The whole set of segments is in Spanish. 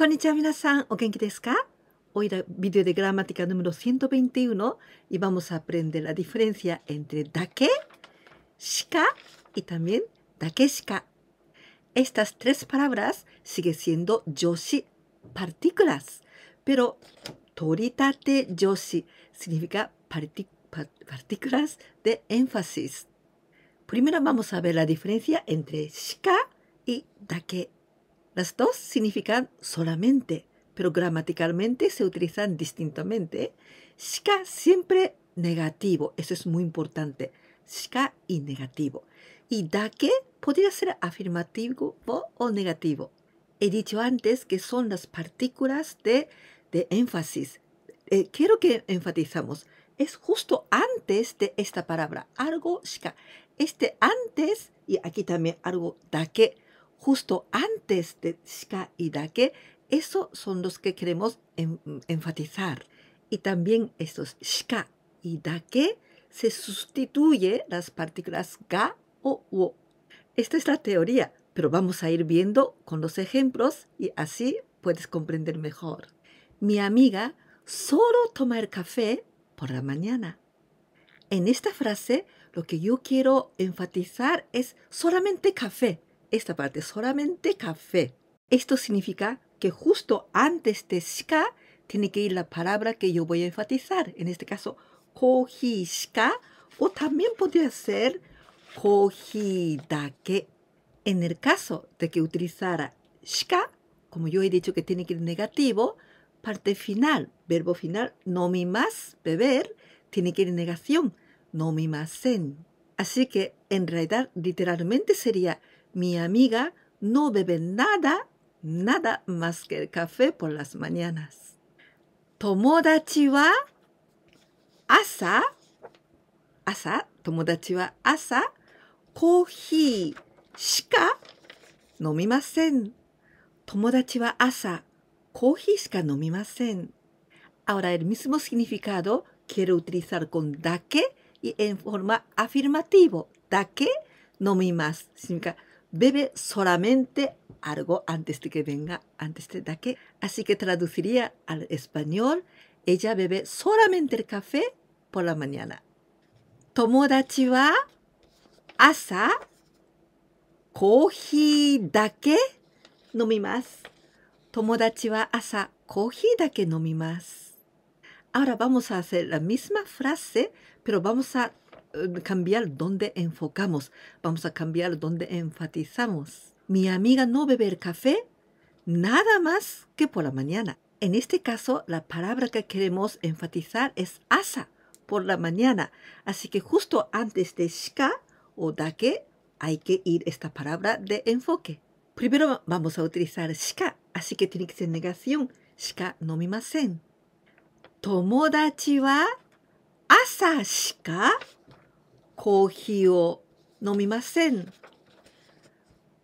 Konnichiwa están? Hoy el video de gramática número 121 y vamos a aprender la diferencia entre dake, shika y también dake Estas tres palabras siguen siendo yoshi, partículas, pero toritate yoshi significa partículas de énfasis. Primero vamos a ver la diferencia entre shika y dake. Las dos significan solamente, pero gramaticalmente se utilizan distintamente. Shika siempre negativo, eso es muy importante. Shika y negativo. Y da que podría ser afirmativo o negativo. He dicho antes que son las partículas de, de énfasis. Eh, quiero que enfatizamos. Es justo antes de esta palabra, algo shika. Este antes, y aquí también algo da que justo antes de shika y dake, esos son los que queremos enfatizar. Y también estos shika y dake se sustituye las partículas ga o wo. Esta es la teoría, pero vamos a ir viendo con los ejemplos y así puedes comprender mejor. Mi amiga solo toma el café por la mañana. En esta frase, lo que yo quiero enfatizar es solamente café esta parte, solamente café. Esto significa que justo antes de shika tiene que ir la palabra que yo voy a enfatizar. En este caso, koji shika o también podría ser koji dake. En el caso de que utilizara shika, como yo he dicho que tiene que ir negativo, parte final, verbo final, nomimas, beber, tiene que ir negación, nomimasen. Así que en realidad literalmente sería mi amiga no bebe nada, nada más que el café por las mañanas. Tomodachi wa asa, asa, tomodachi wa asa, kohi shika nomimasen. Tomodachi wa asa, kohi shika nomimasen. Ahora el mismo significado quiero utilizar con dake y en forma afirmativo. Dake nomimas significa bebe solamente algo antes de que venga, antes de que. Así que traduciría al español, ella bebe solamente el café por la mañana. Tomodachi wa asa coffee dake nomimasu. Tomodachi wa asa no dake nomimasu. Ahora vamos a hacer la misma frase, pero vamos a Em, cambiar dónde enfocamos, vamos a cambiar dónde enfatizamos. Mi amiga no beber café nada más que por la mañana. En este caso, la palabra que queremos enfatizar es asa, por la mañana. Así que justo antes de shika o dake hay que ir esta palabra de enfoque. Primero vamos a utilizar shika, así que tiene que ser negación. Shika nomimasen. Tomodachi wa asa shika コーヒーを飲みません。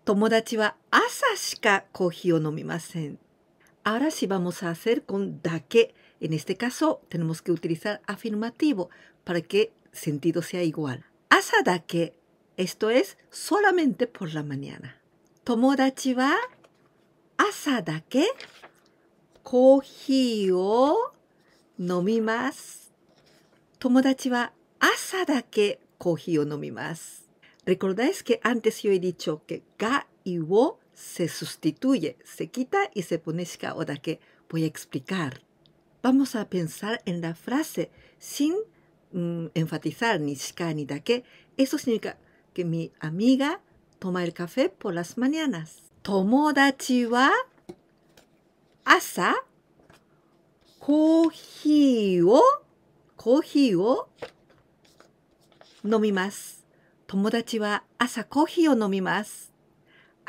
友達は朝しかコーヒーを飲みません。あらしばもさせる a m o s e n e s t e caso tenemos que utilizar afirmativo para que sentido sea igual. Asa da que. Esto es solamente por la mañana. Tomodachi wa asa da que coffee o nomimasu. Tomodachi wa asa da que más. Recordáis que antes yo he dicho que ga y wo se sustituye, se quita y se pone shika o dake? voy a explicar. Vamos a pensar en la frase sin mm, enfatizar ni shika ni dake. Eso significa que mi amiga toma el café por las mañanas. Tomodachi wa asa wo.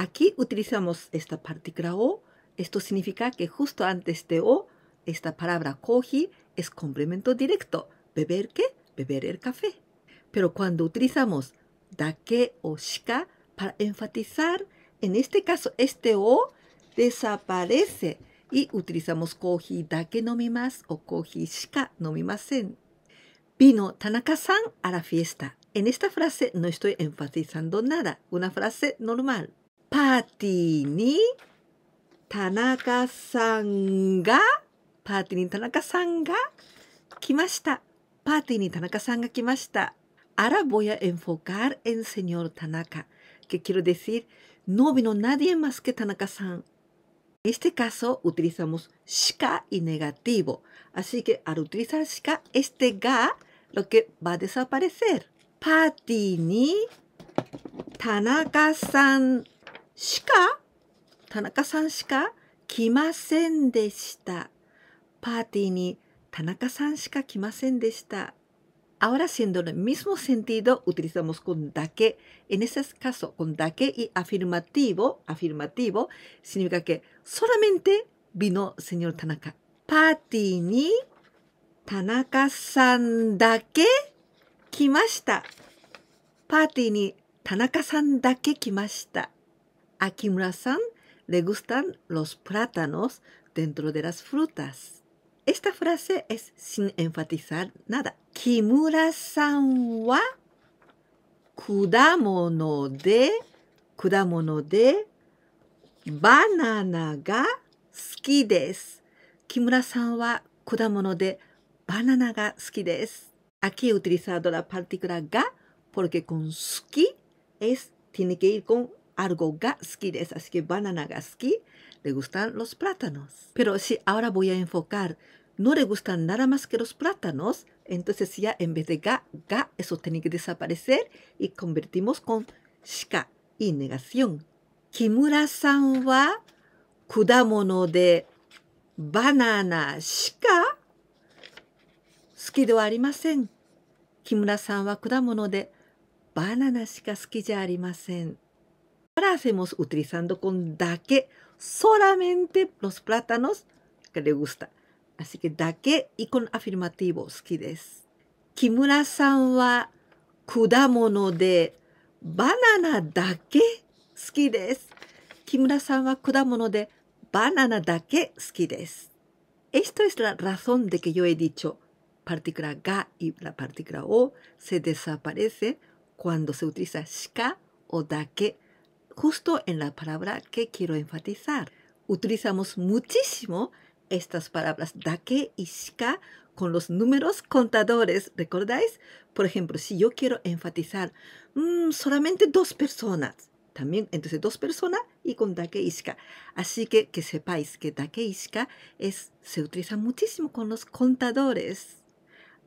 Aquí utilizamos esta partícula o. Esto significa que justo antes de o, esta palabra coffee es complemento directo. ¿Beber qué? Beber el café. Pero cuando utilizamos dake o shika para enfatizar, en este caso este o desaparece y utilizamos coffee dake nomimas o coffee shika nomimasen. Vino Tanaka-san a la fiesta. En esta frase no estoy enfatizando nada, una frase normal. Party ni Tanaka-san ga Party ni Tanaka-san ga kimashita. Party ni Tanaka-san ga kimashita. Ahora voy a enfocar en señor Tanaka, que quiero decir, no vino nadie más que Tanaka-san. En este caso utilizamos shika y negativo, así que al utilizar shika, este ga lo que va a desaparecer. Party ni Tanaka-san shika, Tanaka-san shika kimasen deshita. Party ni Tanaka-san shika kimasen deshita. Ahora, siendo en el mismo sentido, utilizamos con dake. En ese caso, con y afirmativo, afirmativo, significa que solamente vino señor Tanaka. Party ni 田中さんだけ来ました。パーティーに田中さんだけ来ました。秋村さん le gustan los plátanos dentro de las frutas. Esta frase es sin enfatizar nada. Kimura-san wa kudamono de kudamono de banana ga suki desu. 木村さんは果物で Banana Aquí he utilizado la partícula ga porque con ski es, tiene que ir con algo ga ski des, así que banana ga ski, le gustan los plátanos. Pero si ahora voy a enfocar, no le gustan nada más que los plátanos, entonces ya en vez de ga, ga, eso tiene que desaparecer y convertimos con shika y negación. Kimura-san wa kudamono de banana shika きではありません。木村さんは果物で、バナナしか好きじゃありません。パラセモスウトリサンドコンだけ、ソラメンテロスプラタノスがレグスタ。あしけだけ、イコンアフィルマティーボ好きです。木村さんは果物で、バナナだけ好きです。木村さんは果物で、バナナだけ好きです。partícula ga y la partícula o se desaparece cuando se utiliza shika o dake, justo en la palabra que quiero enfatizar. Utilizamos muchísimo estas palabras dake y shika con los números contadores, ¿recordáis? Por ejemplo, si yo quiero enfatizar mm, solamente dos personas, también entonces dos personas y con dake y shika. Así que que sepáis que dake y shika es, se utiliza muchísimo con los contadores.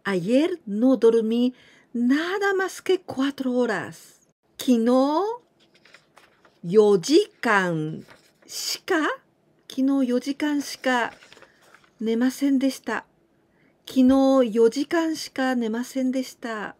Ayer no dormí nada más que cuatro horas. Kino yojikan shika. Kino yojikan shika nemasen deshita. Kino yojikan shika nemasen deshita.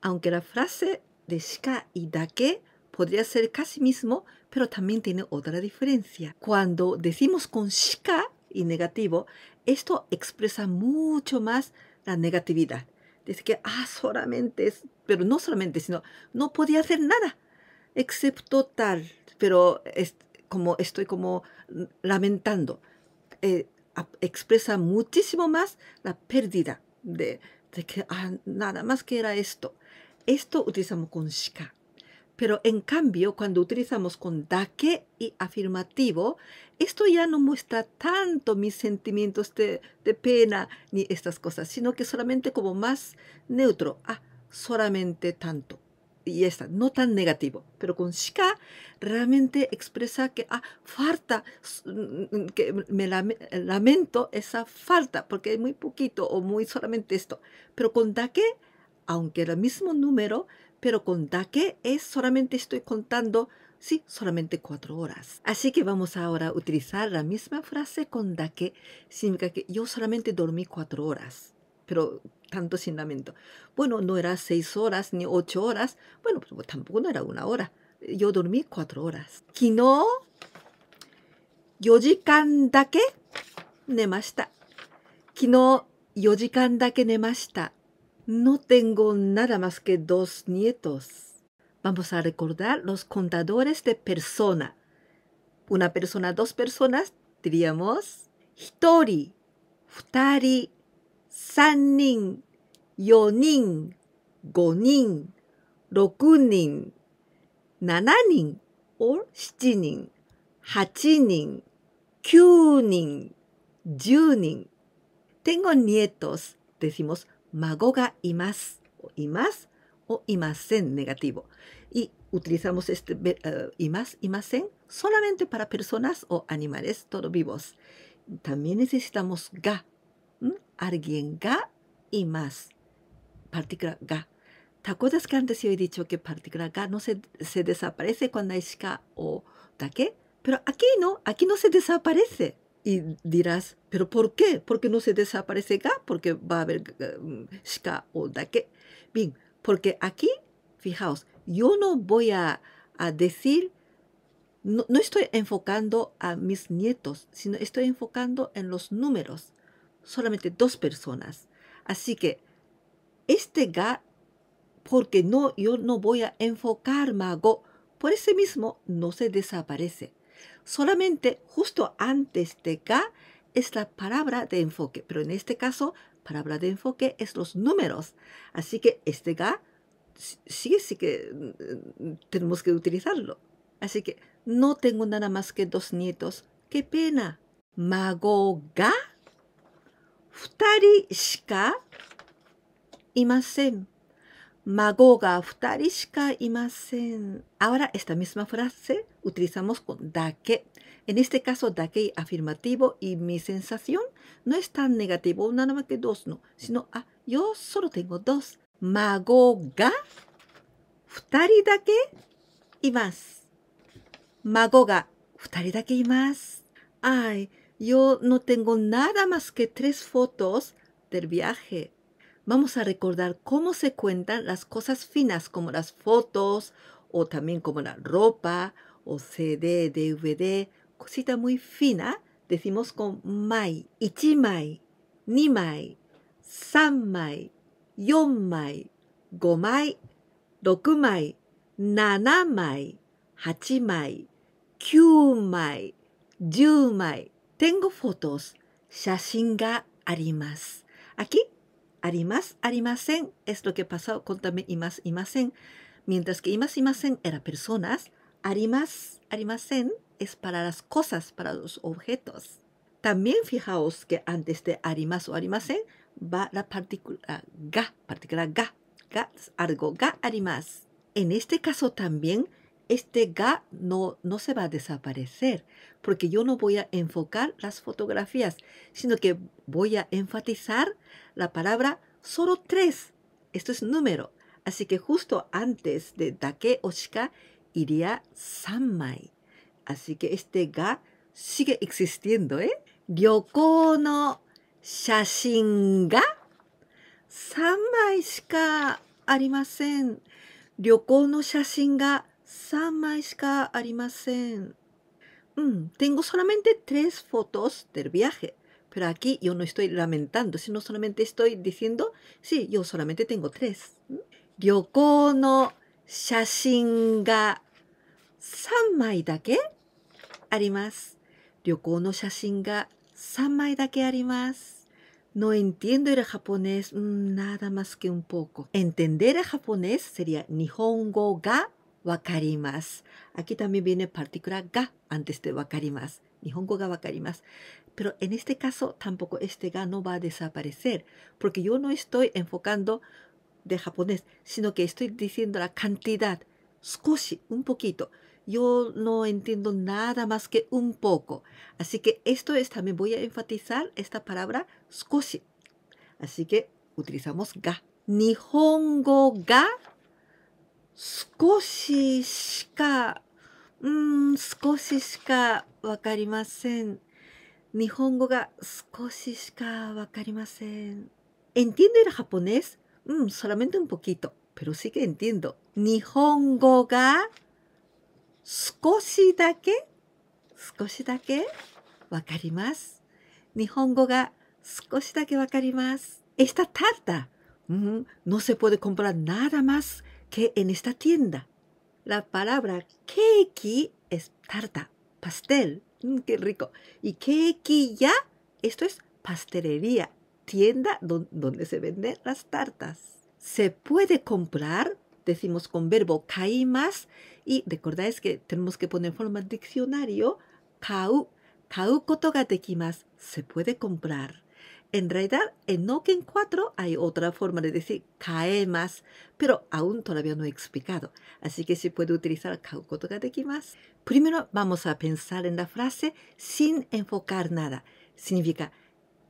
Aunque la frase de shika y dake podría ser casi mismo, pero también tiene otra diferencia. Cuando decimos con shika y negativo, esto expresa mucho más la negatividad. Dice que, ah, solamente es, pero no solamente, sino no podía hacer nada, excepto tal, pero como estoy como lamentando. Eh, expresa muchísimo más la pérdida de, de que ah, nada más que era esto. Esto utilizamos con shika. Pero en cambio, cuando utilizamos con daque y afirmativo, esto ya no muestra tanto mis sentimientos de, de pena ni estas cosas, sino que solamente como más neutro. Ah, solamente tanto. Y esta, no tan negativo. Pero con shika realmente expresa que, ah, falta, mm, mm, que me lamento esa falta, porque es muy poquito o muy solamente esto. Pero con daque aunque el mismo número, pero con Dake es solamente estoy contando, sí, solamente cuatro horas. Así que vamos ahora a utilizar la misma frase con Dake, significa que yo solamente dormí cuatro horas, pero tanto sin lamento. Bueno, no era seis horas ni ocho horas, bueno, tampoco no era una hora. Yo dormí cuatro horas. Kino, yojikan dake nemashita. Kino, yojikan dake nemashita. No tengo nada más que dos nietos. Vamos a recordar los contadores de persona. Una persona, dos personas, diríamos hitori, futari, sanin, yonin, gonin, rokunin, nananin or hachinin, kyunin, Tengo nietos, decimos magoga y más o imas o imasen negativo. Y utilizamos este eh, y imas, imasen solamente para personas o animales, todos vivos. También necesitamos ga. Alguien ga imas. Partícula ga. ¿Te acuerdas que antes yo he dicho que partícula ga no se, se desaparece cuando hay shika o dake? Pero aquí no, aquí no se desaparece. Y dirás, ¿pero por qué? Porque no se desaparece ga, porque va a haber mm, shika o dake. Bien, porque aquí, fijaos, yo no voy a, decir, no, no, estoy enfocando a mis nietos, sino estoy enfocando en los números, solamente dos personas. Así que este ga, porque no, yo no voy a enfocar mago, por ese mismo no se desaparece. Solamente justo antes de GA es la palabra de enfoque, pero en este caso, palabra de enfoque es los números. Así que este GA, sí, sí que mm, tenemos que utilizarlo. Así que no tengo nada más que dos nietos. ¡Qué pena! Mago ga futari imasen. Magoga, Futarishka y Masen. Ahora esta misma frase utilizamos con dake. En este caso, dake afirmativo y mi sensación no es tan negativo, nada más que dos, no, sino ah, yo solo tengo dos. Magoga, futari dake y más. Magoga, futari dake y más. Ay, yo no tengo nada más que tres fotos del viaje. Vamos a recordar cómo se cuentan las cosas finas como las fotos o también como la ropa o CD, DVD, cosita muy fina, decimos con mai. 1 mai, 2 mai, 3 mai, 4 mai, 5 mai, 6 mai, 7 mai, 8 mai, 9 mai, 10 mai. Ten go photos. Hay Aquí arimas, arimasen es lo que pasó con también imas, imasen. Mientras que imas, imasen era personas, arimas, arimasen es para las cosas, para los objetos. También fijaos que antes de arimas o arimasen va la partícula ga, partícula ga, ga, algo ga arimas. En este caso también este ga no, no se va a desaparecer, porque yo no voy a enfocar las fotografías, sino que voy a enfatizar la palabra solo tres. Esto es número. Así que justo antes de dake shika iría sanmai. Así que este ga sigue existiendo, ¿eh? no shashin ga sanmai shika arimasen. Ryoko no shashin ga 3 mm, tengo solamente tres fotos del viaje. Pero aquí yo no estoy lamentando, sino solamente estoy diciendo, sí, yo solamente tengo tres. Ryoko no shashin ga 3枚だけあります旅行の写真が Arimas No entiendo el japonés nada más que un poco. Entender el japonés sería Nihongo ga wakarimas. Aquí también viene partícula ga antes de wakarimas. Nihongo ga wakarimas. Pero en este caso tampoco este ga no va a desaparecer, porque yo no estoy enfocando de japonés, sino que estoy diciendo la cantidad, skoshi, un poquito. Yo no entiendo nada más que un poco. Así que esto es, también voy a enfatizar esta palabra skoshi. Así que utilizamos ga. Nihongo ga 少ししか、うん、少ししかわかりません。日本語が少ししかわかりません。¿Entiende el japonés? Mm, solamente un poquito, pero sí que entiendo. 日本語が少しだけ少しだけわかります。日本語が少しだけわかります。Esta tarta、mm, no se puede comprar nada más que en esta tienda. La palabra keiki es tarta, pastel, mm, qué rico. Y keiki ya, esto es pastelería, tienda donde se venden las tartas. Se puede comprar, decimos con verbo kaimas, y recordáis que tenemos que poner forma diccionario, kau, kau koto se puede comprar. En realidad, en Noken 4 hay otra forma de decir cae más, pero aún todavía no he explicado, así que se puede utilizar kaukoto ga Primero vamos a pensar en la frase sin enfocar nada. Significa,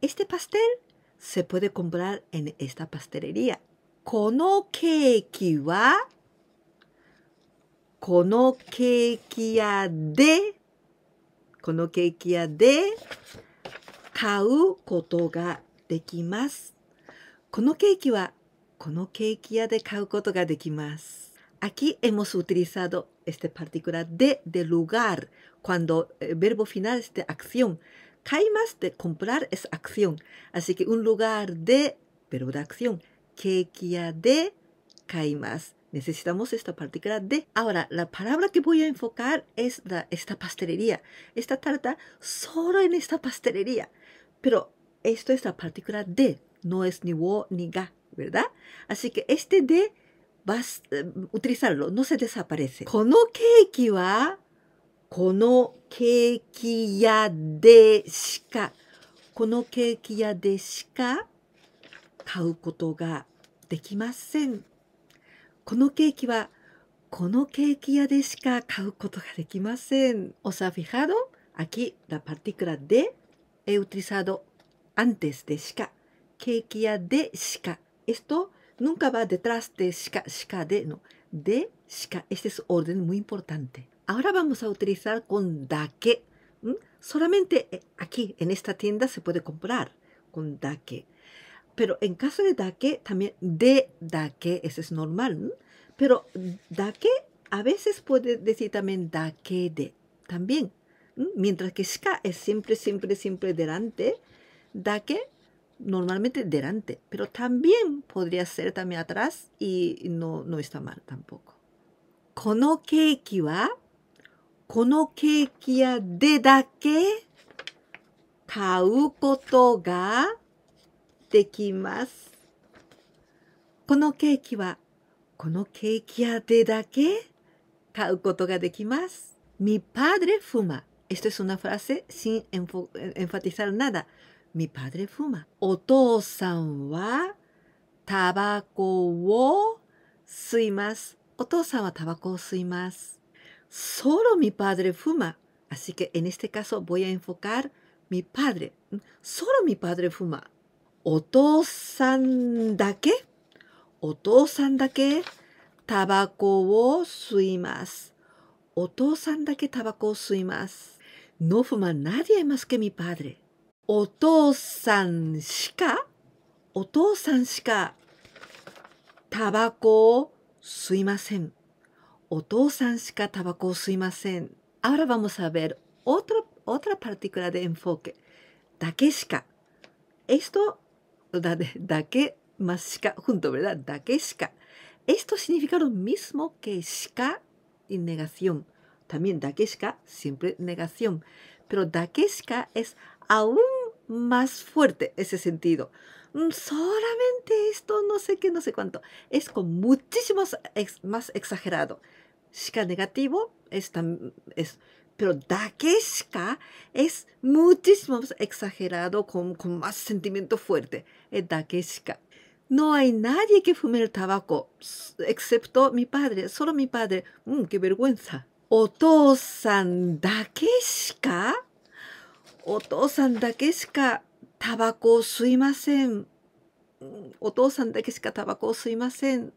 este pastel se puede comprar en esta pastelería. Kono keiki wa kono keiki ya de kono keiki ya de Aquí hemos utilizado este particular de de lugar cuando el verbo final es de acción. Kaimas de comprar es acción. Así que un lugar de, verbo de acción. Kekia de kaimas. Necesitamos esta partícula de. Ahora, la palabra que voy a enfocar es esta pastelería. Esta tarta solo en esta pastelería. Pero esto es la partícula de, no es ni wo ni ga, ¿verdad? Así que este de vas a eh, utilizarlo, no se desaparece. Kono keiki wa kono keiki ya de shika kono keiki ya de shika kau koto ga dekimasen ¿Os ha fijado? Aquí la partícula de he utilizado antes de shika. Esto nunca va detrás de shika, shika de, no. De shika. Este es orden muy importante. Ahora vamos a utilizar con dake. Solamente aquí, en esta tienda, se puede comprar con dake pero en caso de daque, también de dake, eso es normal. Pero daque, a veces puede decir también daque de, también. Mientras que shika es siempre, siempre, siempre delante, daque, normalmente delante, pero también podría ser también atrás y no, no está mal tampoco. Kono keiki wa, kono de dake, kau koto ga, できます。このケーキはこのケーキ屋でだけ買うことができます。Mi padre fuma. Esto es una frase sin enfatizar nada. Mi padre fuma. お父さんはタバコを吸います。お父さんはタバコを吸います。Solo mi padre fuma. Así que en este caso voy a enfocar mi padre. Solo mi padre fuma. Oto-san dake tabako Tabaco, suimasu. Oto-san dake tabako suimas. No fuma nadie más que mi padre. Oto-san shika tabako Tabaco, suimasen. Oto-san shika tabako suimasen. Ahora vamos a ver otra partícula de enfoque. Dake shika. Esto da, da que más shika, junto, ¿verdad? Da que Esto significa lo mismo que shika y negación. También da que siempre negación. Pero da que es aún más fuerte ese sentido. Mm, solamente esto, no sé qué, no sé cuánto. Es con muchísimo más exagerado. Shika negativo es, es pero daquesca es muchísimo más exagerado, con, con más sentimiento fuerte. Es Dakeshka. No hay nadie que fume el tabaco, excepto mi padre, solo mi padre. Mm, ¡Qué vergüenza! Otosan Dakeshka. Otosan Dakeshka, tabaco, suimasen. Mm, Otosan Dakeshka, tabaco, suimasen.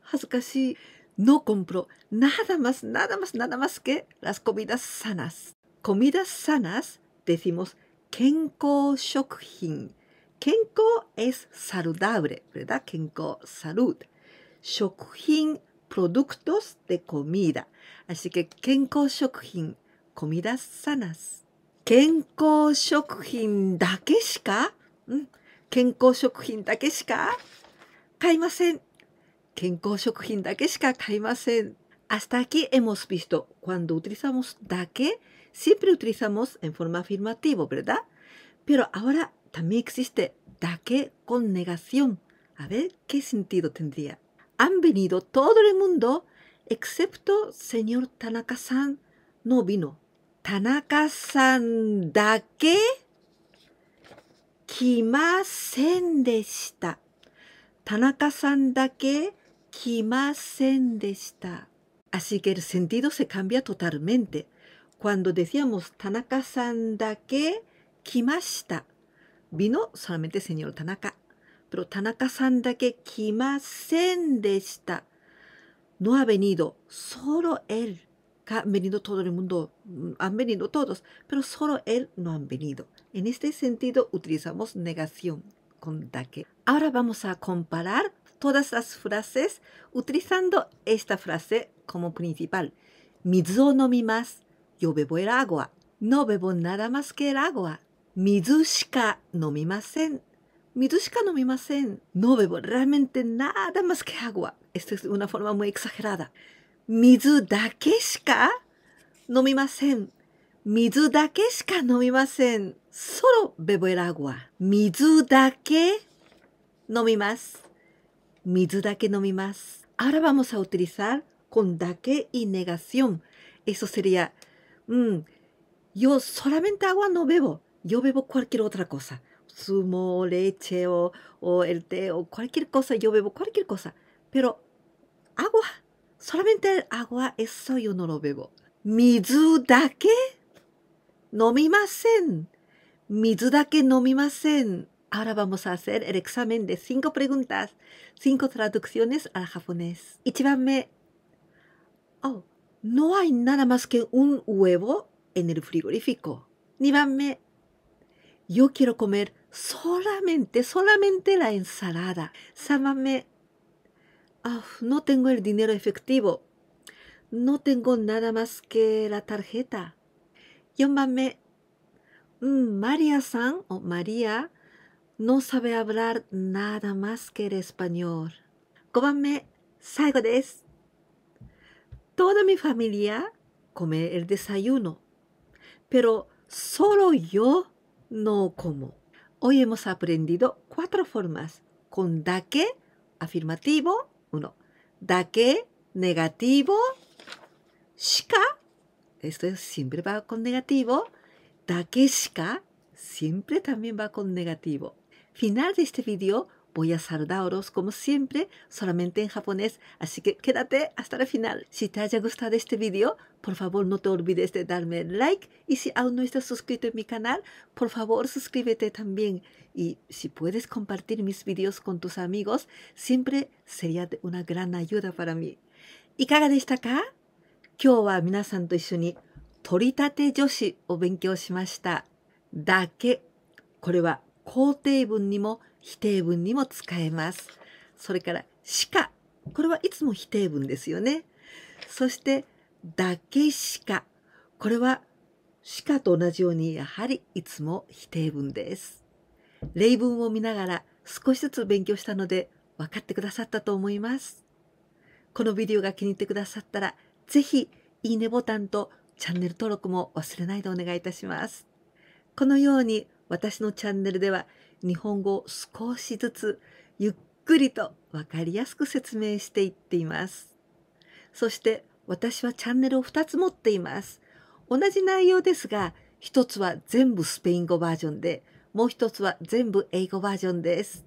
Hazukashi. No compro nada más, nada más, nada más que las comidas sanas. Comidas sanas decimos kenko shokhin. Kenko es saludable, ¿verdad? Kenko, salud. Shokhin, productos de comida. Así que kenko shokhin, comidas sanas. Kenko shokhin dake mm. kenko shokhin dake kaimasen. Hasta aquí hemos visto, cuando utilizamos da que, siempre utilizamos en forma afirmativa, ¿verdad? Pero ahora también existe da que con negación. A ver, ¿qué sentido tendría? Han venido todo el mundo, excepto señor Tanaka-san, no vino. Tanaka-san da kimasen deshita. Tanaka-san kimasen deshita. Así que el sentido se cambia totalmente. Cuando decíamos Tanaka-san dake kimashita, vino solamente el señor Tanaka. Pero Tanaka-san dake kimasen deshita. No ha venido, solo él. Han venido todo el mundo, mm, han venido todos, pero solo él no han venido. En este sentido utilizamos negación con dake. Ahora vamos a comparar todas las frases utilizando esta frase como principal. Mizu no mi Yo bebo el agua. No bebo nada más que el agua. Mizu shika no mi Mizu shika no mi No bebo realmente nada más que agua. Esta es una forma muy exagerada. Mizu dake shika no mi Mizu dake shika no mi Solo bebo el agua. Mizu dake no mi Ahora vamos a utilizar con dake y negación. Eso sería, mm, yo solamente agua no bebo. Yo bebo cualquier otra cosa. Sumo, leche o, o el té o cualquier cosa. Yo bebo cualquier cosa. Pero agua, solamente agua, eso yo no lo bebo. ¿Mizu dake? Nomimasen. Mizu dake nomimasen. Ahora vamos a hacer el examen de cinco preguntas, Cinco traducciones al japonés. Ichibanme. Oh, no hay nada más que un huevo en el frigorífico. Nibanme. Yo quiero comer solamente, solamente la ensalada. Samame. Oh, no tengo el dinero efectivo. No tengo nada más que la tarjeta. mame. Mm, María-san o María no sabe hablar nada más que el español. Cómame salgo de Toda mi familia come el desayuno, pero solo yo no como. Hoy hemos aprendido cuatro formas con daque afirmativo uno. daque negativo, shika, esto siempre va con negativo, daque shika siempre también va con negativo final de este vídeo voy a saludaros como siempre, solamente en japonés, así que quédate hasta el final. Si te haya gustado este vídeo, por favor no te olvides de darme like y si aún no estás suscrito en mi canal, por favor suscríbete también. Y si puedes compartir mis vídeos con tus amigos, siempre sería de una gran ayuda para mí. ¿Y qué ka? wa minasan to o 肯定文にも否定文にも使えます。それから「しか」これはいつも否定文ですよね。そして「だけしか」これは「しか」と同じようにやはりいつも否定文です。例文を見ながら少しずつ勉強したので分かってくださったと思います。このビデオが気に入ってくださったら是非いいねボタンとチャンネル登録も忘れないでお願いいたします。このように私のチャンネルでは日本語を少しずつゆっくりと分かりやすく説明していっています。そして私はチャンネルを2つ持っています。同じ内容ですが、1つは全部スペイン語バージョンで、もう1つは全部英語バージョンです。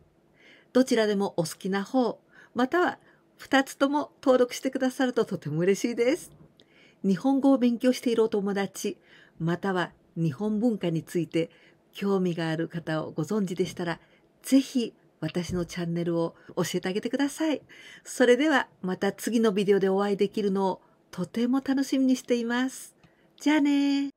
どちらでもお好きな方、または2つとも登録してくださるととても嬉しいです。日本語を勉強しているお友達、または日本文化について興味がある方をご存知でしたら、ぜひ私のチャンネルを教えてあげてください。それではまた次のビデオでお会いできるのをとても楽しみにしています。じゃあね